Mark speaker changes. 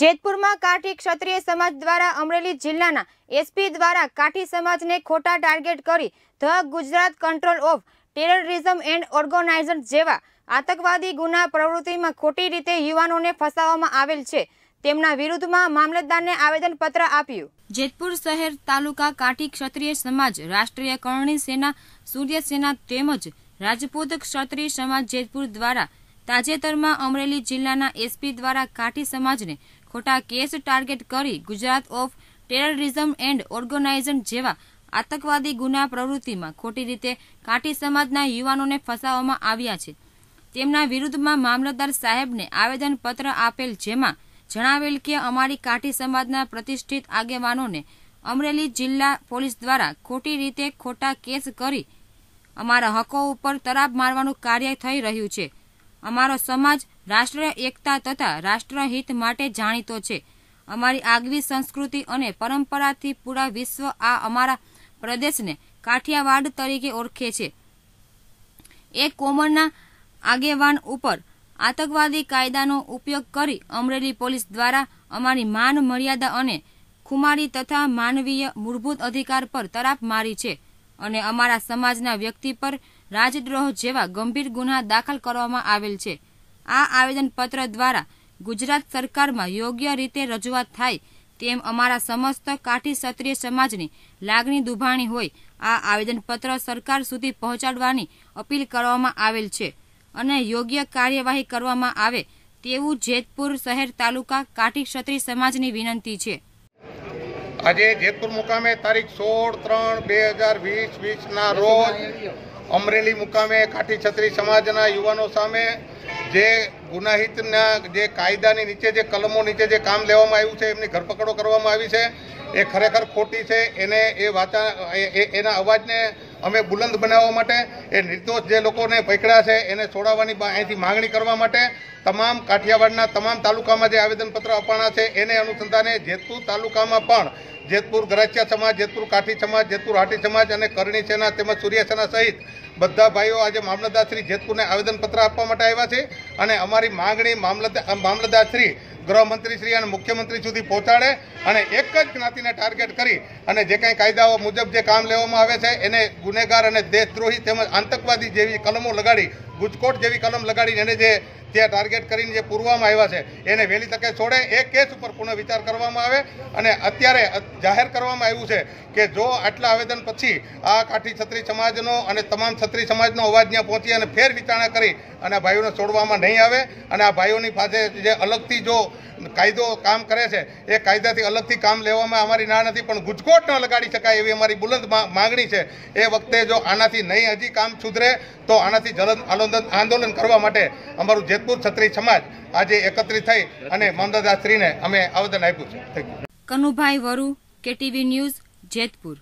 Speaker 1: જેતપુરમાં કાઠી ક્ષત્રિય સમાજ દ્વારા અમરેલી જિલ્લાના એસપી દ્વારા કાઠી સમાજને ખોટા ટાર્ગેટ કરી the Gujarat control of terrorism and organiser જેવા આતંકવાદી ગુના પ્રવૃત્તિમાં ખોટી રીતે યુવાનોને ફસાવવામાં આવેલ છે તેમના વિરુદ્ધમાં મામલતદારને આવેદનપત્ર આપ્યું જેતપુર શહેર તાલુકા કાઠી ક્ષત્રિય સમાજ રાષ્ટ્રીય કરણી સેના સૂર્ય સેના તેમજ રાજપૂત ક્ષત્રિય સમાજ જેતપુર દ્વારા તાજેતરમાં અમરેલી જિલ્લાના એસપી દ્વારા કાઠી સમાજને ખોટા કેસ ટાર્ગેટ કરી Gujarat of terrorism and organism જેવા આતંકવાદી ગુના પ્રવૃત્તિમાં ખોટી રીતે કાઠી સમાજના યુવાનોને ફસાવવામાં આવ્યા છે તેમના વિરુદ્ધમાં મામલતદાર સાહેબને આવેદનપત્ર આપેલ જેમાં જણાવેલ કે અમારી કાઠી સમાજના પ્રતિષ્ઠિત આગેવાનોને અમરેલી જિલ્લા પોલીસ દ્વારા ખોટી રીતે ખોટા કેસ કરી અમારા હકો ઉપર તરાબ મારવાનું કાર્ય થઈ રહ્યું છે અમારો સમાજ રાષ્ટ્ર એકતા તથા રાષ્ટ્રહિત માટે જાણીતો છે અમારી આગવી સંસ્કૃતિ અને પરંપરાથી પૂરા વિશ્વ આ અમારા પ્રદેશને કાઠિયાવાડ તરીકે ઓળખે છે એક કોમનના આગેવાન ઉપર આતંકવાદી કાયદાનો ઉપયોગ કરી અમરેલી પોલીસ દ્વારા અમારી માન મર્યાદા અને ખુમારી તથા માનવીય મૂળભૂત અધિકાર પર તરાપ મારી છે અને અમારા સમાજના વ્યક્તિ પર રાજદ્રોહ જેવા ગંભીર ગુના દાખલ કરવામાં આવેલ છે આ આવેદનપત્ર દ્વારા ગુજરાત સરકારમાં યોગ્ય રીતે રજૂઆત થાય તેમ અમારા સમસ્ત કાઠી ક્ષત્રિય સમાજની લાગણી દુભાણી હોય આ આવેદનપત્ર સરકાર સુધી પહોંચાડવાની અપીલ કરવામાં આવેલ છે અને યોગ્ય કાર્યવાહી કરવામાં આવે તેવું જેતપુર શહેર તાલુકા કાઠી ક્ષત્રિય સમાજની વિનંતી છે
Speaker 2: આજે જેતપુર મુકામે તારીખ સોળ ત્રણ બે હજાર વીસ વીસના રોજ અમરેલી મુકામે કાઠી છત્રી સમાજના યુવાનો સામે જે ગુનાહિતના જે કાયદાની નીચે જે કલમો નીચે જે કામ લેવામાં આવ્યું છે એમની ધરપકડો કરવામાં આવી છે એ ખરેખર ખોટી છે એને એ વાચા એના અવાજને અમે બુલંદ બનાવવા માટે એ નિર્દોષ જે લોકોને પકડ્યા છે એને છોડાવવાની અહીંથી માંગણી કરવા માટે તમામ કાઠિયાવાડના તમામ તાલુકામાં જે આવેદનપત્ર અપાણા છે એને અનુસંધાને જેતપુર તાલુકામાં પણ જેતપુર ગરાચિયા સમાજ જેતપુર કાઠી સમાજ જેતપુર હાટી સમાજ અને કરણી સેના તેમજ સૂર્ય સહિત બધા ભાઈઓ આજે મામલતદારશ્રી જેતપુરને આવેદનપત્ર આપવા માટે આવ્યા છે અને અમારી માંગણી મામલતદારશ્રી ગૃહમંત્રીશ્રી અને મુખ્યમંત્રી સુધી પહોંચાડે અને એક જ જ્ઞાતિને ટાર્ગેટ કરી અને જે કંઈ કાયદાઓ મુજબ જે કામ લેવામાં આવે છે એને ગુનેગાર અને દેશદ્રોહી તેમજ આતંકવાદી જેવી કલમો લગાડી ગુજકોટ જેવી કલમ લગાડીને એને જે ત્યાં ટાર્ગેટ કરીને જે પૂરવામાં આવ્યા છે એને વહેલી તકે છોડે એ કેસ ઉપર પુનઃ વિચાર કરવામાં આવે અને અત્યારે જાહેર કરવામાં આવ્યું છે કે જો આટલા આવેદન પછી આ કાઠી છત્રી સમાજનો અને તમામ છત્રી સમાજનો અવાજ ત્યાં પહોંચી અને ફેર વિચારણા કરી અને ભાઈઓને છોડવામાં નહીં આવે અને આ ભાઈઓની પાસે જે અલગથી જો કાયદો કામ કરે છે એ કાયદાથી અલગથી કામ લેવામાં અમારી ના નથી પણ ગુજકોટ ન લગાડી શકાય એવી અમારી બુલંદ માંગણી છે એ વખતે જો આનાથી નહીં હજી કામ સુધરે તો આનાથી જલદ આંદોલન કરવા માટે અમારું જે રાજપૂત ક્ષત્રિય સમાજ આજે એકત્રિત થઈ અને મમદાદાસ સ્ત્રીને અમે આવેદન આપ્યું છે
Speaker 1: કનુભાઈ વરુ કેટીવી ન્યૂઝ જેતપુર